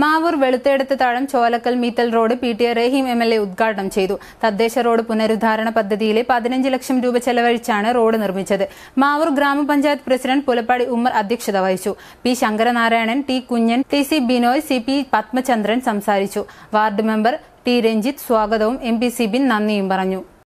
Mavoor Veluthedath Thazham Cholakkal Meethal road P T A Rahim M L A ഉദ്ഘാടനം ചെയ്തു തദ്ദേശ റോഡ് പുനരുദ്ധാരണ പദ്ധതിയിലെ പതിനഞ്ച് ലക്ഷം രൂപ ചെലവഴിച്ചാണ് റോഡ് നിർമ്മിച്ചത് മാവൂർ ഗ്രാമപഞ്ചായത്ത് പ്രസിഡന്റ് പുലപ്പാടി ഉമ്മർ അധ്യക്ഷത വഹിച്ചു P Sankaranarayanan T Kunhan T C Binoy C P Padmachandran സംസാരിച്ചു വാർഡ് മെമ്പർ ടി രഞ്ജിത്ത് സ്വാഗതവും എം പി സിബിൻ നന്ദിയും പറഞ്ഞു